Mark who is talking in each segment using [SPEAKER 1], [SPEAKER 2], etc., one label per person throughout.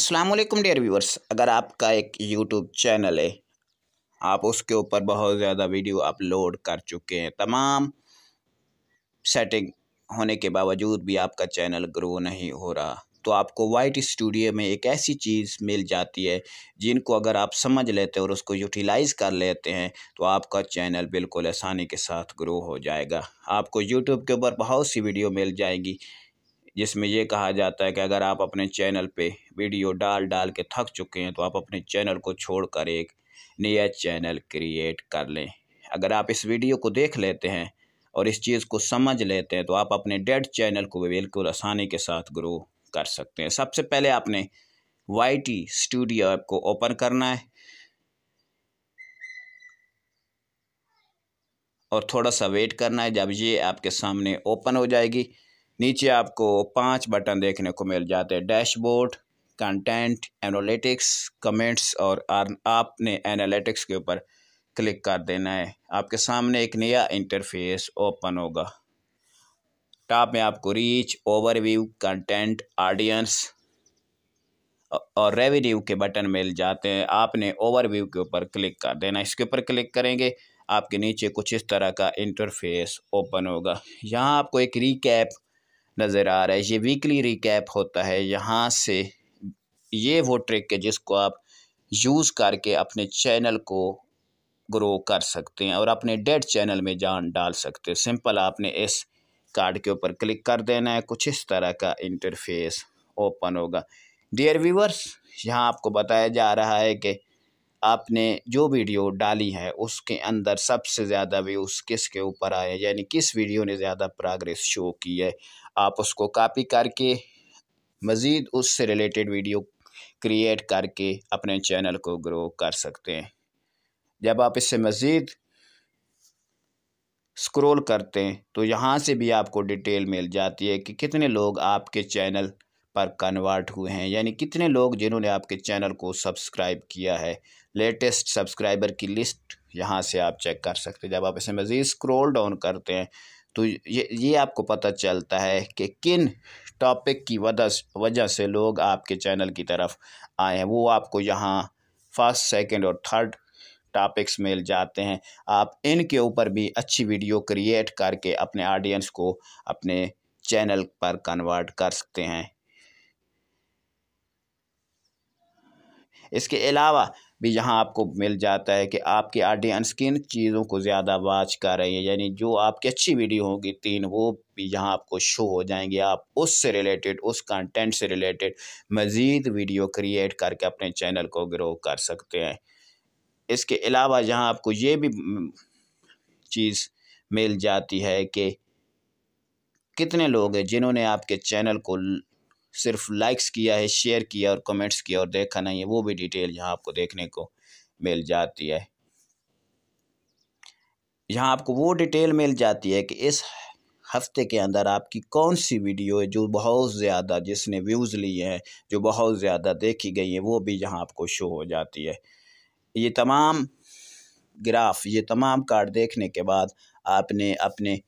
[SPEAKER 1] Aslam dare viewers अगर आपका एक यूट्यूब चैनल है आप उसके ऊपर बहुत ज़्यादा वीडियो अपलोड कर चुके हैं तमाम सेटिंग होने के बावजूद भी आपका चैनल ग्रो नहीं हो रहा तो आपको वाइट स्टूडियो में एक ऐसी चीज़ मिल जाती है जिनको अगर आप समझ लेते हैं और उसको यूटिलाइज़ कर लेते हैं तो आपका चैनल बिल्कुल आसानी के साथ ग्रो हो जाएगा आपको यूट्यूब के ऊपर बहुत सी वीडियो मिल जाएगी जिसमें यह कहा जाता है कि अगर आप अपने चैनल पे वीडियो डाल डाल के थक चुके हैं तो आप अपने चैनल को छोड़कर एक नया चैनल क्रिएट कर लें अगर आप इस वीडियो को देख लेते हैं और इस चीज़ को समझ लेते हैं तो आप अपने डेड चैनल को बिल्कुल आसानी के साथ ग्रो कर सकते हैं सबसे पहले आपने वाई टी स्टूडियो ऐप को ओपन करना है और थोड़ा सा वेट करना है जब ये आपके सामने ओपन हो जाएगी नीचे आपको पांच बटन देखने को मिल जाते हैं डैशबोर्ड कंटेंट एनालिटिक्स कमेंट्स और आपने एनालिटिक्स के ऊपर क्लिक कर देना है आपके सामने एक नया इंटरफेस ओपन होगा टॉप में आपको रीच ओवरव्यू कंटेंट ऑडियंस और रेवेन्यू के बटन मिल जाते हैं आपने ओवरव्यू के ऊपर क्लिक कर देना इसके ऊपर क्लिक करेंगे आपके नीचे कुछ इस तरह का इंटरफेस ओपन होगा यहाँ आपको एक रिकैप नज़र आ रहा है ये वीकली रिकैप होता है यहाँ से ये वो ट्रिक है जिसको आप यूज़ करके अपने चैनल को ग्रो कर सकते हैं और अपने डेड चैनल में जान डाल सकते हैं सिंपल आपने इस कार्ड के ऊपर क्लिक कर देना है कुछ इस तरह का इंटरफेस ओपन होगा डियर व्यूवर्स यहाँ आपको बताया जा रहा है कि आपने जो वीडियो डाली है उसके अंदर सबसे ज़्यादा व्यूज़ के ऊपर आए यानी किस वीडियो ने ज़्यादा प्रोग्रेस शो की है आप उसको कापी करके मज़ीद उससे रिलेटेड वीडियो क्रिएट करके अपने चैनल को ग्रो कर सकते हैं जब आप इससे मज़ीद स्क्रॉल करते हैं तो यहाँ से भी आपको डिटेल मिल जाती है कि कितने लोग आपके चैनल पर कन्वर्ट हुए हैं यानी कितने लोग जिन्होंने आपके चैनल को सब्सक्राइब किया है लेटेस्ट सब्सक्राइबर की लिस्ट यहाँ से आप चेक कर सकते हैं जब आप इसे मज़ीद स्क्रोल डाउन करते हैं तो ये ये आपको पता चलता है कि किन टॉपिक की वजह से लोग आपके चैनल की तरफ आए हैं वो आपको यहाँ फर्स्ट सेकंड और थर्ड टॉपिक्स मिल जाते हैं आप इनके ऊपर भी अच्छी वीडियो क्रिएट करके अपने ऑडियंस को अपने चैनल पर कन्वर्ट कर सकते हैं इसके अलावा भी यहाँ आपको मिल जाता है कि आपके ऑडियंस किन चीज़ों को ज़्यादा वाच कर रही है यानी जो आपकी अच्छी वीडियो होगी तीन वो भी यहाँ आपको शो हो जाएंगे आप उससे रिलेटेड उस कंटेंट से रिलेटेड मज़ीद वीडियो क्रिएट करके अपने चैनल को ग्रो कर सकते हैं इसके अलावा यहाँ आपको ये भी हम्म, चीज़ मिल जाती है कि कितने लोग हैं जिन्होंने आपके चैनल को सिर्फ लाइक्स किया है शेयर किया और कमेंट्स किया और देखा नहीं है वो भी डिटेल यहाँ आपको देखने को मिल जाती है यहाँ आपको वो डिटेल मिल जाती है कि इस हफ्ते के अंदर आपकी कौन सी वीडियो है जो बहुत ज़्यादा जिसने व्यूज़ लिए हैं जो बहुत ज़्यादा देखी गई है वो भी यहाँ आपको शो हो जाती है ये तमाम ग्राफ ये तमाम कार्ड देखने के बाद आपने अपने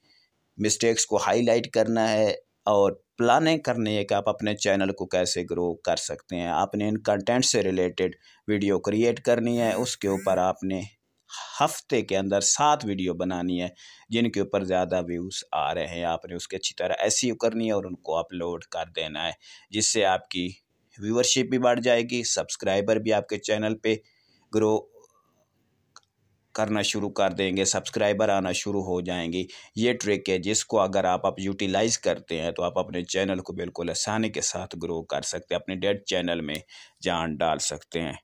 [SPEAKER 1] मिस्टेक्स को हाईलाइट करना है और प्लानिंग करनी है कि आप अपने चैनल को कैसे ग्रो कर सकते हैं आपने इन कंटेंट से रिलेटेड वीडियो क्रिएट करनी है उसके ऊपर आपने हफ्ते के अंदर सात वीडियो बनानी है जिनके ऊपर ज़्यादा व्यूज़ आ रहे हैं आपने उसकी अच्छी तरह ऐसी e करनी है और उनको अपलोड कर देना है जिससे आपकी व्यूअरशिप भी बढ़ जाएगी सब्सक्राइबर भी आपके चैनल पे ग्रो करना शुरू कर देंगे सब्सक्राइबर आना शुरू हो जाएंगी ये ट्रिक है जिसको अगर आप आप यूटिलाइज़ करते हैं तो आप अपने चैनल को बिल्कुल आसानी के साथ ग्रो कर सकते हैं अपने डेड चैनल में जान डाल सकते हैं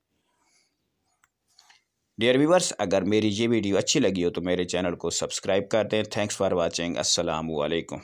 [SPEAKER 1] डियर व्यूवर्स अगर मेरी ये वीडियो अच्छी लगी हो तो मेरे चैनल को सब्सक्राइब कर दें थैंक्स फॉर वॉचिंग असलकुम